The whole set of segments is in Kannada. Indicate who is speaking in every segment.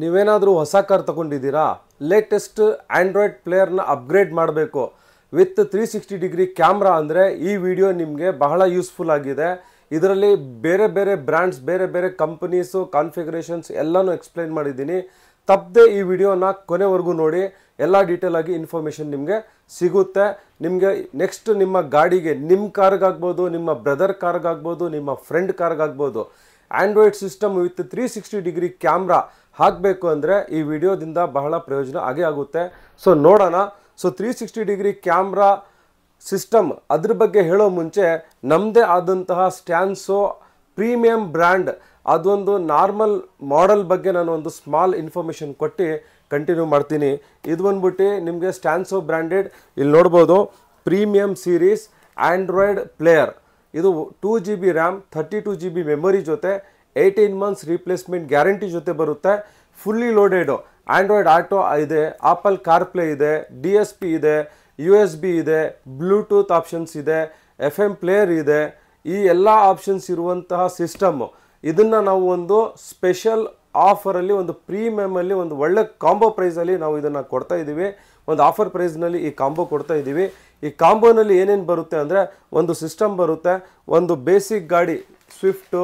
Speaker 1: ನೀವೇನಾದರೂ ಹೊಸ ಕಾರ್ ತಗೊಂಡಿದ್ದೀರಾ ಲೇಟೆಸ್ಟ್ ಆ್ಯಂಡ್ರಾಯ್ಡ್ ಪ್ಲೇಯರ್ನ ಅಪ್ಗ್ರೇಡ್ ಮಾಡಬೇಕು with three sixty degree camera ಅಂದರೆ ಈ ವಿಡಿಯೋ ನಿಮಗೆ ಬಹಳ ಯೂಸ್ಫುಲ್ ಆಗಿದೆ ಇದರಲ್ಲಿ ಬೇರೆ ಬೇರೆ ಬ್ರ್ಯಾಂಡ್ಸ್ ಬೇರೆ ಬೇರೆ ಕಂಪನೀಸು ಕಾನ್ಫಿಗರೇಷನ್ಸ್ ಎಲ್ಲನೂ ಎಕ್ಸ್ಪ್ಲೈನ್ ಮಾಡಿದ್ದೀನಿ ತಪ್ಪದೆ ಈ ವಿಡಿಯೋನ ಕೊನೆವರೆಗೂ ನೋಡಿ ಎಲ್ಲ ಡೀಟೇಲ್ ಆಗಿ ಇನ್ಫಾರ್ಮೇಷನ್ ನಿಮಗೆ ಸಿಗುತ್ತೆ ನಿಮಗೆ ನೆಕ್ಸ್ಟ್ ನಿಮ್ಮ ಗಾಡಿಗೆ ನಿಮ್ಮ ಕಾರ್ಗಾಗ್ಬೋದು ನಿಮ್ಮ ಬ್ರದರ್ ಕಾರ್ಗಾಗ್ಬೋದು ನಿಮ್ಮ ಫ್ರೆಂಡ್ ಕಾರ್ಗಾಗ್ಬೋದು Android system with three sixty degree camera ಹಾಕಬೇಕು ಅಂದರೆ ಈ ವಿಡಿಯೋದಿಂದ ಬಹಳ ಪ್ರಯೋಜನ ಆಗೇ ಆಗುತ್ತೆ ಸೊ ನೋಡೋಣ so three sixty degree camera system ಅದ್ರ ಬಗ್ಗೆ ಹೇಳೋ ಮುಂಚೆ ನಮ್ಮದೇ ಆದಂತಹ ಸ್ಟ್ಯಾನ್ಸೊ ಪ್ರೀಮಿಯಂ ಬ್ರ್ಯಾಂಡ್ ಅದೊಂದು ನಾರ್ಮಲ್ ಮಾಡೆಲ್ ಬಗ್ಗೆ ನಾನು ಒಂದು ಸ್ಮಾಲ್ ಇನ್ಫಾರ್ಮೇಷನ್ ಕೊಟ್ಟು ಕಂಟಿನ್ಯೂ ಮಾಡ್ತೀನಿ ಇದು ಬಂದ್ಬಿಟ್ಟು ನಿಮಗೆ ಸ್ಟ್ಯಾನ್ಸೋ ಬ್ರ್ಯಾಂಡೆಡ್ ಇಲ್ಲಿ ನೋಡ್ಬೋದು ಪ್ರೀಮಿಯಂ ಸೀರೀಸ್ ಆ್ಯಂಡ್ರಾಯ್ಡ್ ಪ್ಲೇಯರ್ ಇದು two G B RAM thirty two G B memory ಜೊತೆ ಏಯ್ಟೀನ್ ಮಂತ್ಸ್ ರೀಪ್ಲೇಸ್ಮೆಂಟ್ ಗ್ಯಾರಂಟಿ ಜೊತೆ ಬರುತ್ತೆ ಫುಲ್ಲಿ ಲೋಡೆಡು ಆ್ಯಂಡ್ರಾಯ್ಡ್ ಆಟೋ ಇದೆ ಆಪಲ್ ಕಾರ್ಪ್ಲೇ ಇದೆ ಡಿ ಎಸ್ ಪಿ ಇದೆ ಯು ಎಸ್ ಬಿ ಇದೆ ಬ್ಲೂಟೂತ್ ಆಪ್ಷನ್ಸ್ ಇದೆ ಎಫ್ ಎಮ್ ಪ್ಲೇಯರ್ ಇದೆ ಈ ಎಲ್ಲ ಆಪ್ಷನ್ಸ್ ಇರುವಂತಹ ಸಿಸ್ಟಮು ಇದನ್ನು ನಾವು ಒಂದು ಸ್ಪೆಷಲ್ ಆಫರಲ್ಲಿ ಒಂದು ಪ್ರೀಮಿಯಮಲ್ಲಿ ಒಂದು ಒಳ್ಳೆ ಕಾಂಬೋ ಪ್ರೈಸಲ್ಲಿ ನಾವು ಇದನ್ನು ಕೊಡ್ತಾ ಇದ್ದೀವಿ ಒಂದು ಆಫರ್ ಪ್ರೈಸ್ನಲ್ಲಿ ಈ ಕಾಂಬೋ ಕೊಡ್ತಾ ಇದ್ದೀವಿ ಈ ಕಾಂಬೋನಲ್ಲಿ ಏನೇನು ಬರುತ್ತೆ ಅಂದರೆ ಒಂದು ಸಿಸ್ಟಮ್ ಬರುತ್ತೆ ಒಂದು ಬೇಸಿಕ್ ಗಾಡಿ Swift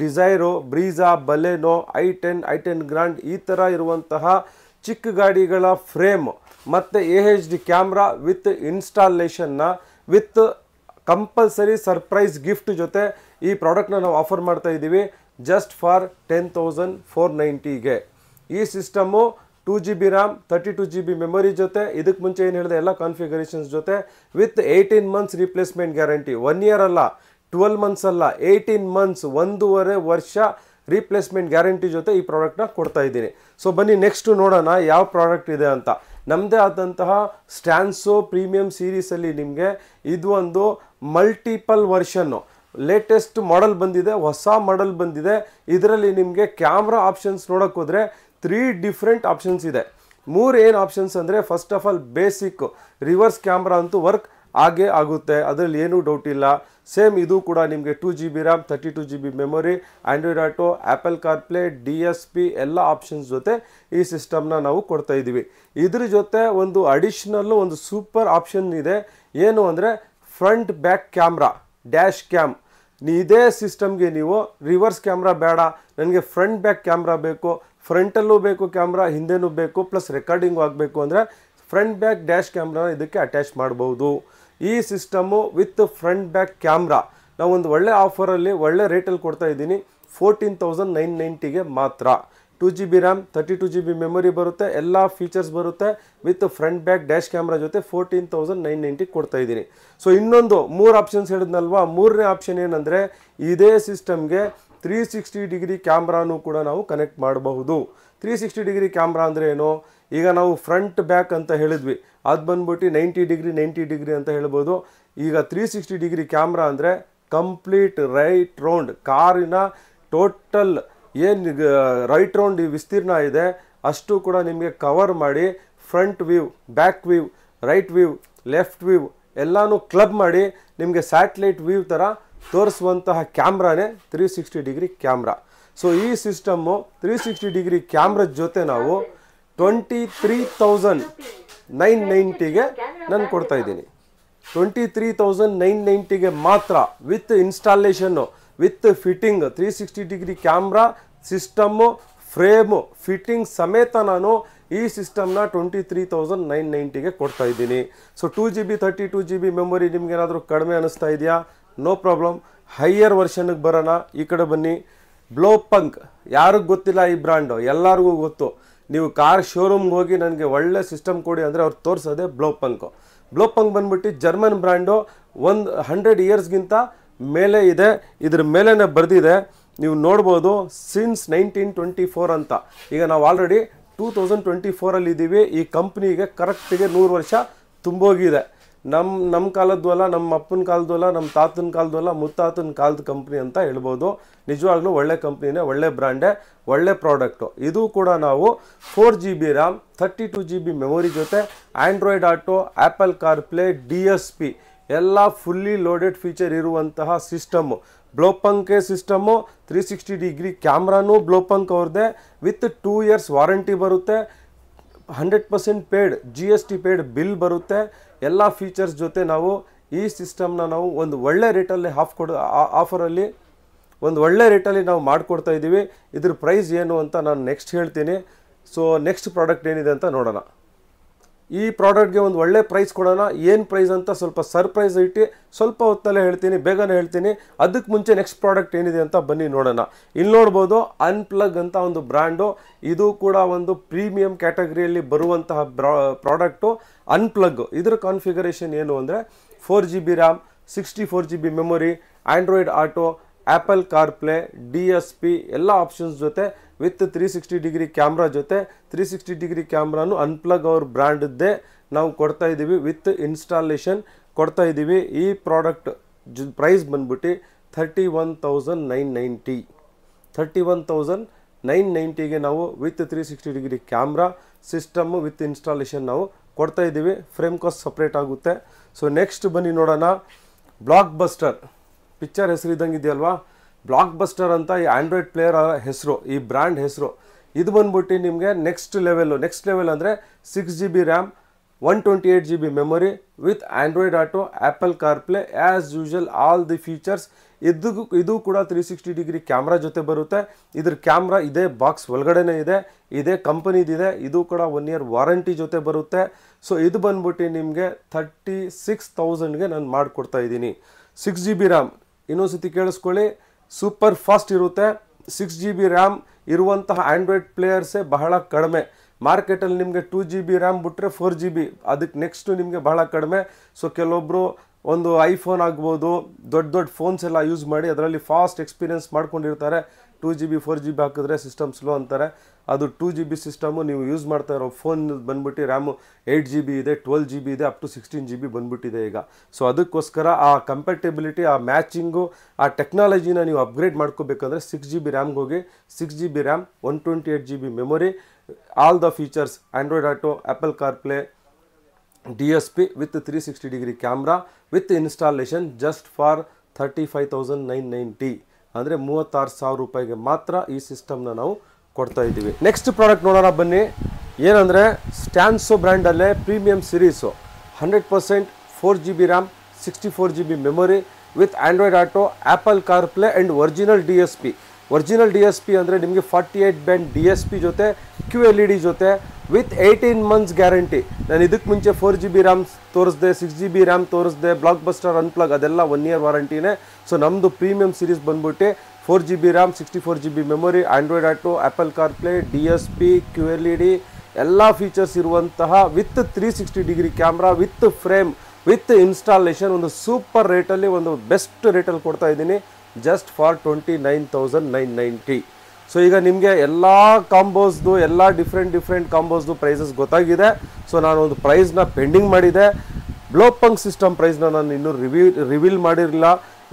Speaker 1: Dzire Brezza Baleno i ten i ten Grand ಈ ಥರ ಇರುವಂತಹ ಚಿಕ್ಕ ಗಾಡಿಗಳ ಫ್ರೇಮ್ ಮತ್ತು A H D camera with ಇನ್ಸ್ಟಾಲೇಷನ್ನ ವಿತ್ ಕಂಪಲ್ಸರಿ ಸರ್ಪ್ರೈಸ್ ಗಿಫ್ಟ್ ಜೊತೆ ಈ ಪ್ರಾಡಕ್ಟ್ನ ನಾವು ಆಫರ್ ಮಾಡ್ತಾ ಇದ್ದೀವಿ just for ten thousand four ನೈಂಟಿಗೆ ಈ system two G B RAM thirty two G B memory ಜೊತೆ ಇದಕ್ಕೆ ಮುಂಚೆ ಏನು ಹೇಳಿದೆ ಎಲ್ಲ ಕಾನ್ಫಿಗರೇಷನ್ಸ್ ಜೊತೆ with eighteen months replacement guarantee one year ಅಲ್ಲ ಟ್ವೆಲ್ ಮಂತ್ಸ್ ಅಲ್ಲ ಏಯ್ಟೀನ್ ಮಂತ್ಸ್ ಒಂದೂವರೆ ವರ್ಷ ರೀಪ್ಲೇಸ್ಮೆಂಟ್ ಗ್ಯಾರಂಟಿ ಜೊತೆ ಈ ಪ್ರಾಡಕ್ಟ್ನ ಕೊಡ್ತಾ ಇದ್ದೀನಿ ಸೊ ಬನ್ನಿ ನೆಕ್ಸ್ಟ್ ನೋಡೋಣ ಯಾವ ಪ್ರಾಡಕ್ಟ್ ಇದೆ ಅಂತ ನಮ್ಮದೇ ಆದಂತಹ ಸ್ಟ್ಯಾನ್ಸೋ ಪ್ರೀಮಿಯಂ ಸೀರೀಸಲ್ಲಿ ನಿಮಗೆ ಇದು ಒಂದು ಮಲ್ಟಿಪಲ್ ವರ್ಷನ್ನು ಲೇಟೆಸ್ಟ್ ಮಾಡೆಲ್ ಬಂದಿದೆ ಹೊಸ ಮಾಡೆಲ್ ಬಂದಿದೆ ಇದರಲ್ಲಿ ನಿಮಗೆ ಕ್ಯಾಮ್ರಾ ಆಪ್ಷನ್ಸ್ ನೋಡೋಕ್ಕೆ ಹೋದರೆ ತ್ರೀ ಡಿಫ್ರೆಂಟ್ ಆಪ್ಷನ್ಸ್ ಇದೆ ಮೂರು ಏನು ಆಪ್ಷನ್ಸ್ ಅಂದರೆ first of all basic reverse camera ಅಂತೂ ವರ್ಕ್ ಆಗೇ ಆಗುತ್ತೆ ಅದರಲ್ಲಿ ಏನೂ ಡೌಟ್ ಇಲ್ಲ ಸೇಮ್ ಇದು ಕೂಡ ನಿಮಗೆ two G B RAM thirty two G B memory Android Auto Apple CarPlay D S P ಎಲ್ಲ ಆಪ್ಷನ್ಸ್ ಜೊತೆ ಈ ಸಿಸ್ಟಮ್ನ ನಾವು ಕೊಡ್ತಾ ಇದ್ದೀವಿ ಇದ್ರ ಜೊತೆ ಒಂದು ಅಡಿಷ್ನಲ್ಲು ಒಂದು ಸೂಪರ್ ಆಪ್ಷನ್ ಇದೆ ಏನು ಅಂದರೆ front back camera dash cam ಇದೇ ಸಿಸ್ಟಮ್ಗೆ ನೀವು ರಿವರ್ಸ್ ಕ್ಯಾಮ್ರಾ ಬೇಡ ನನಗೆ ಫ್ರಂಟ್ ಬ್ಯಾಕ್ ಕ್ಯಾಮ್ರಾ ಬೇಕು ಫ್ರಂಟಲ್ಲೂ ಬೇಕು ಕ್ಯಾಮ್ರಾ ಹಿಂದೆನೂ ಬೇಕು ಪ್ಲಸ್ ರೆಕಾರ್ಡಿಂಗು ಆಗಬೇಕು ಅಂದರೆ ಫ್ರಂಟ್ ಬ್ಯಾಕ್ ಡ್ಯಾಶ್ ಕ್ಯಾಮ್ರಾನ ಇದಕ್ಕೆ ಅಟ್ಯಾಚ್ ಮಾಡ್ಬೋದು ಈ system with front back camera ನಾವೊಂದು ಒಳ್ಳೆ ಆಫರಲ್ಲಿ ಒಳ್ಳೆ ರೇಟಲ್ಲಿ ಕೊಡ್ತಾ ಇದ್ದೀನಿ ಫೋರ್ಟೀನ್ ತೌಸಂಡ್ ನೈನ್ ನೈಂಟಿಗೆ ಮಾತ್ರ two G B RAM thirty two G B memory ಬರುತ್ತೆ ಎಲ್ಲ ಫೀಚರ್ಸ್ ಬರುತ್ತೆ with front back dash camera ಜೊತೆ ಫೋರ್ಟೀನ್ ತೌಸಂಡ್ ನೈನ್ ನೈಂಟಿಗೆ ಕೊಡ್ತಾ ಇದ್ದೀನಿ ಸೊ ಇನ್ನೊಂದು ಮೂರು ಆಪ್ಷನ್ಸ್ ಹೇಳಿದ್ನಲ್ವ ಮೂರನೇ ಆಪ್ಷನ್ ಏನಂದರೆ ಇದೇ ಸಿಸ್ಟಮ್ಗೆ ತ್ರೀ ಸಿಕ್ಸ್ಟಿ ಡಿಗ್ರಿ ಕ್ಯಾಮ್ರಾನು ಕೂಡ ನಾವು ಕನೆಕ್ಟ್ ಮಾಡಬಹುದು ತ್ರೀ ಸಿಕ್ಸ್ಟಿ ಡಿಗ್ರಿ ಕ್ಯಾಮ್ರಾ ಅಂದರೆ ಏನು ಈಗ ನಾವು ಫ್ರಂಟ್ ಬ್ಯಾಕ್ ಅಂತ ಹೇಳಿದ್ವಿ ಅದು ಬಂದ್ಬಿಟ್ಟು ನೈಂಟಿ ಡಿಗ್ರಿ ನೈಂಟಿ ಡಿಗ್ರಿ ಅಂತ ಹೇಳ್ಬೋದು ಈಗ ತ್ರೀ ಸಿಕ್ಸ್ಟಿ ಡಿಗ್ರಿ ಕ್ಯಾಮ್ರಾ ಅಂದರೆ ಕಂಪ್ಲೀಟ್ ರೈಟ್ ರೌಂಡ್ ಕಾರಿನ ಟೋಟಲ್ ಏನು ರೈಟ್ ರೌಂಡ್ ವಿಸ್ತೀರ್ಣ ಇದೆ ಅಷ್ಟು ಕೂಡ ನಿಮಗೆ ಕವರ್ ಮಾಡಿ front view back view right view left view ಎಲ್ಲನೂ ಕ್ಲಬ್ ಮಾಡಿ ನಿಮಗೆ ಸ್ಯಾಟ್ಲೈಟ್ ವ್ಯೂ ಥರ ತೋರಿಸುವಂತಹ ಕ್ಯಾಮ್ರಾನೇ three sixty degree camera so ಈ ಸಿಸ್ಟಮ್ಮು ತ್ರೀ ಸಿಕ್ಸ್ಟಿ ಡಿಗ್ರಿ ಕ್ಯಾಮ್ರದ ಜೊತೆ ನಾವು ಟ್ವೆಂಟಿ ತ್ರೀ ತೌಸಂಡ್ ನೈನ್ ನೈಂಟಿಗೆ ನಾನು ಕೊಡ್ತಾ ಇದ್ದೀನಿ ಟ್ವೆಂಟಿ ತ್ರೀ ತೌಸಂಡ್ ನೈನ್ ನೈಂಟಿಗೆ ಮಾತ್ರ with ಇನ್ಸ್ಟಾಲೇಷನ್ನು with fitting three sixty degree camera system frame fitting ಸಮೇತ ನಾನು ಈ ಸಿಸ್ಟಮ್ನ ಟ್ವೆಂಟಿ ತ್ರೀ ತೌಸಂಡ್ ನೈನ್ ನೈಂಟಿಗೆ ಕೊಡ್ತಾ ಇದ್ದೀನಿ so two G B thirty two G B memory ನಿಮಗೇನಾದರೂ ಕಡಿಮೆ ಅನ್ನಿಸ್ತಾ ಇದೆಯಾ ನೋ ಪ್ರಾಬ್ಲಮ್ ಹೈಯರ್ ವರ್ಷನ್ಗೆ ಬರೋಣ ಈ ಕಡೆ ಬನ್ನಿ ಬ್ಲೋ ಪಂಕ್ ಯಾರಿಗೂ ಗೊತ್ತಿಲ್ಲ ಈ ಬ್ರ್ಯಾಂಡು ಎಲ್ಲರಿಗೂ ಗೊತ್ತು ನೀವು ಕಾರ್ ಶೋರೂಮ್ಗೆ ಹೋಗಿ ನನಗೆ ಒಳ್ಳೆ ಸಿಸ್ಟಮ್ ಕೊಡಿ ಅಂದರೆ ಅವ್ರು ತೋರಿಸೋದೇ ಬ್ಲೋ ಪಂಕು ಬ್ಲೋ ಪಂಕ್ ಬಂದ್ಬಿಟ್ಟು ಜರ್ಮನ್ ಬ್ರ್ಯಾಂಡು ಒಂದು ಹಂಡ್ರೆಡ್ ಇಯರ್ಸ್ಗಿಂತ ಮೇಲೆ ಇದೆ ಇದ್ರ ಮೇಲೇ ಬರೆದಿದೆ ನೀವು ನೋಡ್ಬೋದು ಸಿನ್ಸ್ ನೈನ್ಟೀನ್ ಟ್ವೆಂಟಿ ಫೋರ್ ಅಂತ ಈಗ ನಾವು ಆಲ್ರೆಡಿ ಟೂ ತೌಸಂಡ್ ಟ್ವೆಂಟಿ ಫೋರಲ್ಲಿ ಇದ್ದೀವಿ ಈ ಕಂಪ್ನಿಗೆ ಕರೆಕ್ಟಿಗೆ ನೂರು ವರ್ಷ ತುಂಬೋಗಿದೆ ನಮ್ಮ ನಮ್ಮ ಕಾಲದ್ದು ಅಲ್ಲ ನಮ್ಮ ಅಪ್ಪನ ಕಾಲದ್ದು ಅಲ್ಲ ನಮ್ಮ ತಾತನ ಕಾಲದ್ದು ಅಲ್ಲ ಮುತ್ತಾತನ ಕಾಲದ ಕಂಪ್ನಿ ಅಂತ ಹೇಳ್ಬೋದು ನಿಜವಾಗ್ಲೂ ಒಳ್ಳೆ ಕಂಪ್ನಿನೇ ಒಳ್ಳೆ ಬ್ರ್ಯಾಂಡೇ ಒಳ್ಳೆ ಪ್ರಾಡಕ್ಟು ಇದು ಕೂಡ ನಾವು four G B RAM thirty two G B memory ಜೊತೆ Android Auto Apple Play D S P ಎಲ್ಲ ಫುಲ್ಲಿ ಲೋಡೆಡ್ ಫೀಚರ್ ಇರುವಂತಹ ಸಿಸ್ಟಮ್ಮು ಬ್ಲೋಪಂಕೆ ಸಿಸ್ಟಮು ತ್ರೀ ಸಿಕ್ಸ್ಟಿ ಡಿಗ್ರಿ ಕ್ಯಾಮ್ರಾನೂ ಬ್ಲೋಪಂಕ್ ಅವ್ರದ್ದೇ ವಿತ್ ಟೂ ಇಯರ್ಸ್ ವಾರಂಟಿ ಬರುತ್ತೆ hundred percent paid G S T paid bill ಬರುತ್ತೆ ಎಲ್ಲ ಫೀಚರ್ಸ್ ಜೊತೆ ನಾವು ಈ ಸಿಸ್ಟಮ್ನ ನಾವು ಒಂದು ಒಳ್ಳೆ ರೇಟಲ್ಲಿ ಹಾಫ್ ಕೊಡ ಆಫರಲ್ಲಿ ಒಂದು ಒಳ್ಳೆ ರೇಟಲ್ಲಿ ನಾವು ಮಾಡಿಕೊಡ್ತಾ ಇದ್ದೀವಿ ಇದ್ರ ಪ್ರೈಸ್ ಏನು ಅಂತ ನಾನು ನೆಕ್ಸ್ಟ್ ಹೇಳ್ತೀನಿ ಸೊ ನೆಕ್ಸ್ಟ್ ಪ್ರಾಡಕ್ಟ್ ಏನಿದೆ ಅಂತ ನೋಡೋಣ ಈ ಪ್ರಾಡಕ್ಟ್ಗೆ ಒಂದು ಒಳ್ಳೆ ಪ್ರೈಸ್ ಕೊಡೋಣ ಏನು ಪ್ರೈಸ್ ಅಂತ ಸ್ವಲ್ಪ ಸರ್ಪ್ರೈಸ್ ಇಟ್ಟು ಸ್ವಲ್ಪ ಹೊತ್ತಲ್ಲೇ ಹೇಳ್ತೀನಿ ಬೇಗನೆ ಹೇಳ್ತೀನಿ ಅದಕ್ಕೆ ಮುಂಚೆ ನೆಕ್ಸ್ಟ್ ಪ್ರಾಡಕ್ಟ್ ಏನಿದೆ ಅಂತ ಬನ್ನಿ ನೋಡೋಣ ಇಲ್ಲಿ ನೋಡ್ಬೋದು ಅನ್ಪ್ಲಗ್ ಅಂತ ಒಂದು ಬ್ರ್ಯಾಂಡು ಇದು ಕೂಡ ಒಂದು ಪ್ರೀಮಿಯಂ ಕ್ಯಾಟಗರಿಯಲ್ಲಿ ಬರುವಂತಹ ಪ್ರಾಡಕ್ಟು ಅನ್ಪ್ಲಗ್ ಇದರ ಕಾನ್ಫಿಗರೇಷನ್ ಏನು ಅಂದರೆ four G B RAM sixty four G B memory Android Auto Apple Play D S P ಎಲ್ಲ ಆಪ್ಷನ್ಸ್ ಜೊತೆ with three sixty degree camera ಜೊತೆ ತ್ರೀ ಸಿಕ್ಸ್ಟಿ ಡಿಗ್ರಿ ಕ್ಯಾಮ್ರಾನು ಅನ್ಪ್ಲಗ್ ಅವ್ರ ಬ್ರ್ಯಾಂಡದ್ದೇ ನಾವು ಕೊಡ್ತಾ ಇದ್ದೀವಿ ವಿತ್ ಇನ್ಸ್ಟಾಲೇಷನ್ ಕೊಡ್ತಾ ಇದ್ದೀವಿ ಈ ಪ್ರಾಡಕ್ಟ್ ಜು ಪ್ರೈಸ್ ಬಂದ್ಬಿಟ್ಟು thirty one thousand nine ninety thirty one thousand nine ನೈಂಟಿಗೆ ನಾವು with three sixty degree camera system with installation ನಾವು ಕೊಡ್ತಾ ಇದ್ದೀವಿ ಫ್ರೇಮ್ ಕಾಸ್ಟ್ ಸಪ್ರೇಟ್ ಆಗುತ್ತೆ ಸೊ ನೆಕ್ಸ್ಟ್ ಬನ್ನಿ ನೋಡೋಣ ಬ್ಲಾಕ್ ಬಸ್ಟರ್ ಪಿಕ್ಚರ್ ಹೆಸರು ಇದ್ದಂಗೆ ಇದೆಯಲ್ವಾ ಬ್ಲಾಕ್ ಬಸ್ಟರ್ ಅಂತ ಈ ಆ್ಯಂಡ್ರಾಯ್ಡ್ ಪ್ಲೇಯರ್ ಹೆಸರು ಈ ಬ್ರ್ಯಾಂಡ್ ಹೆಸರು ಇದು ಬಂದ್ಬಿಟ್ಟು ನಿಮಗೆ ನೆಕ್ಸ್ಟ್ ಲೆವೆಲ್ಲು ನೆಕ್ಸ್ಟ್ ಲೆವೆಲ್ ಅಂದರೆ six G B RAM one twenty eight G B memory with Android Auto Apple play as usual all the features ಇದು ಇದು ಕೂಡ ತ್ರೀ ಸಿಕ್ಸ್ಟಿ ಡಿಗ್ರಿ ಕ್ಯಾಮ್ರಾ ಜೊತೆ ಬರುತ್ತೆ ಇದ್ರ ಕ್ಯಾಮ್ರಾ ಇದೇ ಬಾಕ್ಸ್ ಒಳಗಡೆನೇ ಇದೆ ಇದೇ ಕಂಪನಿದಿದೆ ಇದು ಕೂಡ ಒನ್ ಇಯರ್ ವಾರಂಟಿ ಜೊತೆ ಬರುತ್ತೆ ಸೊ ಇದು ಬಂದ್ಬಿಟ್ಟು ನಿಮಗೆ ಥರ್ಟಿ ಸಿಕ್ಸ್ ತೌಸಂಡ್ಗೆ ನಾನು ಮಾಡಿಕೊಡ್ತಾ ಇದ್ದೀನಿ ಸಿಕ್ಸ್ ಜಿ ಬಿ ರ್ಯಾಮ್ ಇನ್ನೊಂದು ಸತಿ ಕೇಳಿಸ್ಕೊಳ್ಳಿ ಸೂಪರ್ ಫಾಸ್ಟ್ ಇರುತ್ತೆ ಸಿಕ್ಸ್ ಜಿ ಬಿ ರ್ಯಾಮ್ ಇರುವಂತಹ ಆ್ಯಂಡ್ರಾಯ್ಡ್ ಪ್ಲೇಯರ್ಸೇ ಬಹಳ ಕಡಿಮೆ ಮಾರ್ಕೆಟಲ್ಲಿ ನಿಮಗೆ ಟೂ ಜಿ ಬಿ ರ್ಯಾಮ್ ಬಿಟ್ಟರೆ ಫೋರ್ ಜಿ ಬಿ ಅದಕ್ಕೆ ನೆಕ್ಸ್ಟು ನಿಮಗೆ ಬಹಳ ಕಡಿಮೆ ಸೊ ಕೆಲವೊಬ್ಬರು ಒಂದು ಐಫೋನ್ ಆಗ್ಬೋದು ದೊಡ್ಡ ದೊಡ್ಡ ಫೋನ್ಸ್ ಎಲ್ಲ ಯೂಸ್ ಮಾಡಿ ಅದರಲ್ಲಿ ಫಾಸ್ಟ್ ಎಕ್ಸ್ಪೀರಿಯನ್ಸ್ ಮಾಡ್ಕೊಂಡಿರ್ತಾರೆ two G B four G B ಹಾಕಿದ್ರೆ ಸಿಸ್ಟಮ್ ಸ್ಲೋ ಅಂತಾರೆ ಅದು ಟೂ ಜಿ ಬಿ ಸಿಸ್ಟಮು ನೀವು ಯೂಸ್ ಮಾಡ್ತಾ ಇರೋ ಫೋನ್ ಬಂದ್ಬಿಟ್ಟು ರ್ಯಾಮು ಏಯ್ಟ್ ಜಿ ಬಿ ಇದೆ ಟ್ವೆಲ್ ಜಿ ಬಿ ಇದೆ up to sixteen G B ಬಂದ್ಬಿಟ್ಟಿದೆ ಈಗ ಸೊ ಅದಕ್ಕೋಸ್ಕರ ಆ ಕಂಪೇಟಬಿಲಿಟಿ ಆ ಮ್ಯಾಚಿಂಗು ಆ ಟೆಕ್ನಾಲಜಿನ ನೀವು ಅಪ್ಗ್ರೇಡ್ ಮಾಡ್ಕೋಬೇಕಂದ್ರೆ ಸಿಕ್ಸ್ ಜಿ ಬಿ ರ್ಯಾಮ್ಗೆ ಹೋಗಿ six G B RAM one twenty eight G B memory all the features Android Auto Apple CarPlay D S P with three sixty degree camera with installation just for thirty five thousand nine ninety ಅಂದರೆ ಮೂವತ್ತಾರು ಸಾವಿರ ರೂಪಾಯಿಗೆ ಮಾತ್ರ ಈ ಸಿಸ್ಟಮ್ನ ನಾವು ಕೊಡ್ತಾ ಇದ್ದೀವಿ ನೆಕ್ಸ್ಟ್ ಪ್ರಾಡಕ್ಟ್ ನೋಡೋಣ ಬನ್ನಿ ಏನಂದರೆ ಸ್ಟ್ಯಾನ್ಸೋ ಬ್ರ್ಯಾಂಡಲ್ಲೇ premium series hundred percent four G B RAM sixty four G B memory with Android Auto Apple CarPlay and original D S P original D S P ಅಂದರೆ ನಿಮಗೆ forty eight band D S P ಜೊತೆ ಕ್ಯೂ ಎಲ್ ಇ ಡಿ ಜೊತೆ ವಿತ್ ಏಯ್ಟೀನ್ ಮಂತ್ಸ್ ಗ್ಯಾರಂಟಿ ನಾನು ಇದಕ್ಕೆ ಮುಂಚೆ ಫೋರ್ ಜಿ ಬಿ ರ್ಯಾಮ್ ತೋರಿಸ್ದೆ ಸಿಕ್ಸ್ ಜಿ ಬಿ ರ್ಯಾಮ್ ತೋರಿಸ್ದೆ ಬ್ಲಾಕ್ ಬಸ್ಟರ್ ಅನ್ಪ್ಲಗ್ ಅದೆಲ್ಲ ಒನ್ ಇಯರ್ ವಾರಂಟಿನೇ ಸೊ ನಮ್ಮದು ಪ್ರೀಮಿಯಂ ಸೀರೀಸ್ ಬಂದ್ಬಿಟ್ಟು four G B RAM sixty four G B memory Android Auto Apple CarPlay D S P Q L E D ಎಲ್ಲ ಫೀಚರ್ಸ್ ಇರುವಂತಹ with three sixty degree camera with frame with installation ಒಂದು ಸೂಪರ್ ರೇಟಲ್ಲಿ ಒಂದು ಬೆಸ್ಟ್ ರೇಟಲ್ಲಿ ಕೊಡ್ತಾ ಇದ್ದೀನಿ just for twenty nine thousand nine ninety so ಈಗ ನಿಮಗೆ ಎಲ್ಲ ಕಾಂಬೋಸ್ದು ಎಲ್ಲ ಡಿಫ್ರೆಂಟ್ ಡಿಫ್ರೆಂಟ್ ಕಾಂಬೋಸ್ದು ಪ್ರೈಸಸ್ ಗೊತ್ತಾಗಿದೆ ಸೊ ಒಂದು ಪ್ರೈಸ್ನ ಪೆಂಡಿಂಗ್ ಮಾಡಿದೆ ಬ್ಲೋ ಸಿಸ್ಟಮ್ ಪ್ರೈಸ್ನ ನಾನು ಇನ್ನೂ ರಿವೀ ರಿವೀಲ್ ಮಾಡಿರಲಿಲ್ಲ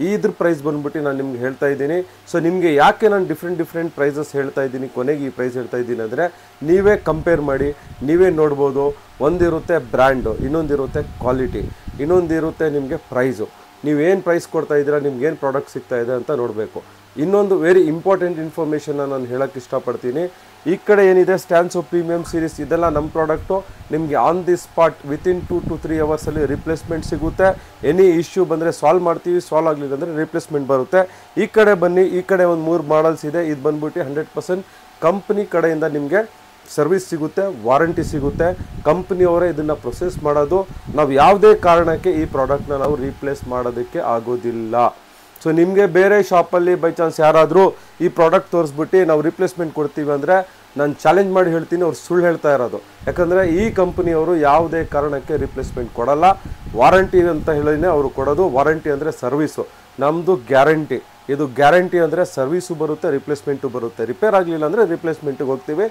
Speaker 1: ಇದ್ರ ಪ್ರೈಸ್ ಬಂದ್ಬಿಟ್ಟು ನಾನು ನಿಮ್ಗೆ ಹೇಳ್ತಾ ಇದ್ದೀನಿ ಸೊ ನಿಮಗೆ ಯಾಕೆ ನಾನು ಡಿಫ್ರೆಂಟ್ ಡಿಫ್ರೆಂಟ್ ಪ್ರೈಸಸ್ ಹೇಳ್ತಾ ಇದ್ದೀನಿ ಕೊನೆಗೆ ಈ ಪ್ರೈಸ್ ಹೇಳ್ತಾ ಇದ್ದೀನಿ ಅಂದರೆ ನೀವೇ ಕಂಪೇರ್ ಮಾಡಿ ನೀವೇ ನೋಡ್ಬೋದು ಒಂದಿರುತ್ತೆ ಬ್ರ್ಯಾಂಡು ಇನ್ನೊಂದಿರುತ್ತೆ ಕ್ವಾಲಿಟಿ ಇನ್ನೊಂದಿರುತ್ತೆ ನಿಮಗೆ ಪ್ರೈಸು ನೀವೇನು ಪ್ರೈಸ್ ಕೊಡ್ತಾ ಇದ್ದೀರಾ ನಿಮ್ಗೇನು ಪ್ರಾಡಕ್ಟ್ ಸಿಗ್ತಾ ಇದೆ ಅಂತ ನೋಡಬೇಕು ಇನ್ನೊಂದು ವೆರಿ ಇಂಪಾರ್ಟೆಂಟ್ ಇನ್ಫಾರ್ಮೇಷನ್ನ ನಾನು ಹೇಳೋಕ್ಕೆ ಇಷ್ಟಪಡ್ತೀನಿ ಈ ಕಡೆ ಏನಿದೆ ಸ್ಟ್ಯಾನ್ಸೋ ಪ್ರೀಮಿಯಂ ಸೀರೀಸ್ ಇದೆಲ್ಲ ನಮ್ಮ ಪ್ರಾಡಕ್ಟು ನಿಮಗೆ on the spot within two two three ಅವರ್ಸಲ್ಲಿ ರಿಪ್ಲೇಸ್ಮೆಂಟ್ ಸಿಗುತ್ತೆ ಎನಿ ಇಶ್ಯೂ ಬಂದರೆ ಸಾಲ್ವ್ ಮಾಡ್ತೀವಿ ಸಾಲ್ವ್ ಆಗಲಿಲ್ಲ ಅಂದರೆ ರಿಪ್ಲೇಸ್ಮೆಂಟ್ ಬರುತ್ತೆ ಈ ಕಡೆ ಬನ್ನಿ ಈ ಕಡೆ ಒಂದು ಮೂರು ಮಾಡಲ್ಸ್ ಇದೆ ಇದು ಬಂದ್ಬಿಟ್ಟು ಹಂಡ್ರೆಡ್ ಪರ್ಸೆಂಟ್ ಕಂಪ್ನಿ ಕಡೆಯಿಂದ ನಿಮಗೆ ಸರ್ವಿಸ್ ಸಿಗುತ್ತೆ ವಾರಂಟಿ ಸಿಗುತ್ತೆ ಕಂಪ್ನಿಯವರೇ ಇದನ್ನು ಪ್ರೊಸೆಸ್ ಮಾಡೋದು ನಾವು ಯಾವುದೇ ಕಾರಣಕ್ಕೆ ಈ ಪ್ರಾಡಕ್ಟ್ನ ನಾವು ರೀಪ್ಲೇಸ್ ಮಾಡೋದಕ್ಕೆ ಆಗೋದಿಲ್ಲ ಸೊ ನಿಮಗೆ ಬೇರೆ ಶಾಪಲ್ಲಿ ಬೈ ಚಾನ್ಸ್ ಯಾರಾದರೂ ಈ ಪ್ರಾಡಕ್ಟ್ ತೋರಿಸ್ಬಿಟ್ಟು ನಾವು ರಿಪ್ಲೇಸ್ಮೆಂಟ್ ಕೊಡ್ತೀವಿ ಅಂದರೆ ನಾನು ಚಾಲೆಂಜ್ ಮಾಡಿ ಹೇಳ್ತೀನಿ ಅವ್ರು ಸುಳ್ಳು ಹೇಳ್ತಾ ಇರೋದು ಯಾಕಂದರೆ ಈ ಕಂಪ್ನಿಯವರು ಯಾವುದೇ ಕಾರಣಕ್ಕೆ ರಿಪ್ಲೇಸ್ಮೆಂಟ್ ಕೊಡಲ್ಲ ವಾರಂಟಿ ಅಂತ ಹೇಳಿದ್ರೆ ಅವರು ಕೊಡೋದು ವಾರಂಟಿ ಅಂದರೆ ಸರ್ವೀಸು ನಮ್ಮದು ಗ್ಯಾರಂಟಿ ಇದು ಗ್ಯಾರಂಟಿ ಅಂದರೆ ಸರ್ವೀಸು ಬರುತ್ತೆ ರಿಪ್ಲೇಸ್ಮೆಂಟು ಬರುತ್ತೆ ರಿಪೇರ್ ಆಗಲಿಲ್ಲ ಅಂದರೆ ರಿಪ್ಲೇಸ್ಮೆಂಟಿಗೆ ಹೋಗ್ತೀವಿ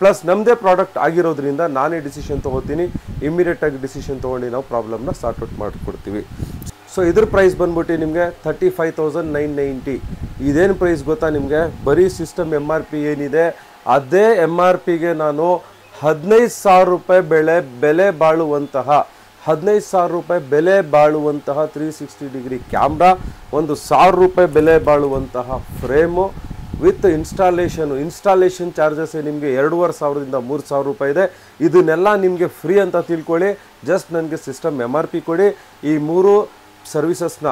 Speaker 1: ಪ್ಲಸ್ ನಮ್ಮದೇ ಪ್ರಾಡಕ್ಟ್ ಆಗಿರೋದ್ರಿಂದ ನಾನೇ ಡಿಸಿಷನ್ ತೊಗೋತೀನಿ ಇಮಿಡಿಯೇಟಾಗಿ ಡಿಸಿಷನ್ ತೊಗೊಂಡು ನಾವು ಪ್ರಾಬ್ಲಮ್ನ ಸಾರ್ಟ್ ಔಟ್ ಮಾಡಿಕೊಡ್ತೀವಿ ಸೊ ಇದ್ರ ಪ್ರೈಸ್ ಬಂದ್ಬಿಟ್ಟು ನಿಮಗೆ thirty five thousand nine ninety ಇದೇನು ಪ್ರೈಸ್ ಗೊತ್ತಾ ನಿಮಗೆ ಬರೀ ಸಿಸ್ಟಮ್ ಎಮ್ ಆರ್ ಪಿ ಏನಿದೆ ಅದೇ ಎಮ್ ಆರ್ ಪಿಗೆ ನಾನು ಹದಿನೈದು ಸಾವಿರ ರೂಪಾಯಿ ಬೆಳೆ ಬೆಲೆ ಬಾಳುವಂತಹ ಹದಿನೈದು ಸಾವಿರ ರೂಪಾಯಿ ಬೆಲೆ ಬಾಳುವಂತಹ ತ್ರೀ ಸಿಕ್ಸ್ಟಿ ಡಿಗ್ರಿ ಕ್ಯಾಮ್ರಾ ಒಂದು ಸಾವಿರ ರೂಪಾಯಿ ಬೆಲೆ ಬಾಳುವಂತಹ frame with installation installation charges ನಿಮಗೆ ಎರಡೂವರೆ ಸಾವಿರದಿಂದ ಮೂರು ಸಾವಿರ ರೂಪಾಯಿ ಇದೆ ಇದನ್ನೆಲ್ಲ ನಿಮಗೆ ಫ್ರೀ ಅಂತ ತಿಳ್ಕೊಳ್ಳಿ ಜಸ್ಟ್ ನನಗೆ ಸಿಸ್ಟಮ್ ಎಮ್ ಆರ್ ಪಿ ಕೊಡಿ ಈ ಮೂರು ಸರ್ವಿಸಸ್ನ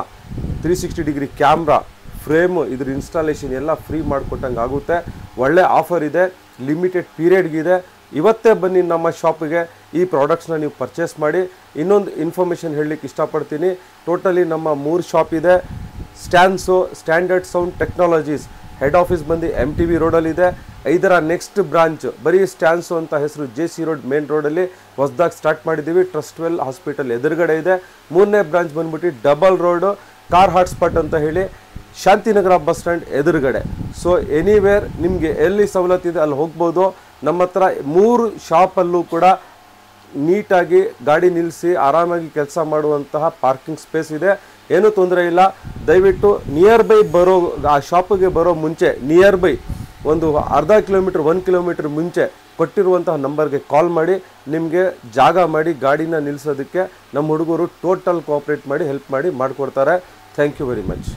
Speaker 1: three sixty degree camera frame ಇದ್ರ ಇನ್ಸ್ಟಾಲೇಷನ್ ಎಲ್ಲ ಫ್ರೀ ಮಾಡಿಕೊಟ್ಟಂಗೆ ಆಗುತ್ತೆ ಒಳ್ಳೆ ಆಫರ್ ಇದೆ ಲಿಮಿಟೆಡ್ ಪೀರಿಯಡ್ಗಿದೆ ಇವತ್ತೇ ಬನ್ನಿ ನಮ್ಮ ಶಾಪಿಗೆ ಈ ಪ್ರಾಡಕ್ಟ್ಸ್ನ ನೀವು ಪರ್ಚೇಸ್ ಮಾಡಿ ಇನ್ನೊಂದು ಇನ್ಫಾರ್ಮೇಷನ್ ಹೇಳಲಿಕ್ಕೆ ಇಷ್ಟಪಡ್ತೀನಿ ಟೋಟಲಿ ನಮ್ಮ ಮೂರು ಶಾಪ್ ಇದೆ ಸ್ಟ್ಯಾನ್ಸು standard sound technologies head office ಬಂದು ಎಮ್ ಟಿ ವಿ ರೋಡಲ್ಲಿದೆ ಇದರ ನೆಕ್ಸ್ಟ್ ಬ್ರಾಂಚ್ ಬರೀ ಸ್ಟ್ಯಾನ್ಸು ಅಂತ ಹೆಸರು ಜೆ ಸಿ ರೋಡ್ ಮೇನ್ ರೋಡಲ್ಲಿ ಹೊಸದಾಗಿ ಸ್ಟಾರ್ಟ್ ಮಾಡಿದ್ದೀವಿ ಟ್ರಸ್ಟ್ ವೆಲ್ ಹಾಸ್ಪಿಟಲ್ ಎದುರುಗಡೆ ಇದೆ ಮೂರನೇ ಬ್ರಾಂಚ್ ಬಂದ್ಬಿಟ್ಟು ಡಬಲ್ ರೋಡು ಕಾರ್ ಹಾಟ್ಸ್ಪಾಟ್ ಅಂತ ಹೇಳಿ ಶಾಂತಿನಗರ ಬಸ್ ಸ್ಟ್ಯಾಂಡ್ ಎದುರುಗಡೆ ಸೊ ಎನಿವೇರ್ ನಿಮಗೆ ಎಲ್ಲಿ ಇದೆ ಅಲ್ಲಿ ಹೋಗ್ಬೋದು ನಮ್ಮ ಹತ್ರ ಮೂರು ಶಾಪಲ್ಲೂ ಕೂಡ ನೀಟಾಗಿ ಗಾಡಿ ನಿಲ್ಲಿಸಿ ಆರಾಮಾಗಿ ಕೆಲಸ ಮಾಡುವಂತಹ ಪಾರ್ಕಿಂಗ್ ಸ್ಪೇಸ್ ಇದೆ ಏನೂ ತೊಂದರೆ ಇಲ್ಲ ದಯವಿಟ್ಟು ನಿಯರ್ ಬೈ ಬರೋ ಆ ಶಾಪಿಗೆ ಬರೋ ಮುಂಚೆ ನಿಯರ್ ಬೈ ಒಂದು ಅರ್ಧ ಕಿಲೋಮೀಟ್ರ್ ಒನ್ ಕಿಲೋಮೀಟ್ರ್ ಮುಂಚೆ ಕೊಟ್ಟಿರುವಂತಹ ನಂಬರ್ಗೆ ಕಾಲ್ ಮಾಡಿ ನಿಮಗೆ ಜಾಗ ಮಾಡಿ ಗಾಡಿನ ನಿಲ್ಲಿಸೋದಕ್ಕೆ ನಮ್ಮ ಹುಡುಗರು ಟೋಟಲ್ ಕೋಆಪ್ರೇಟ್ ಮಾಡಿ ಹೆಲ್ಪ್ ಮಾಡಿ ಮಾಡಿಕೊಡ್ತಾರೆ ಥ್ಯಾಂಕ್ ಯು ವೆರಿ ಮಚ್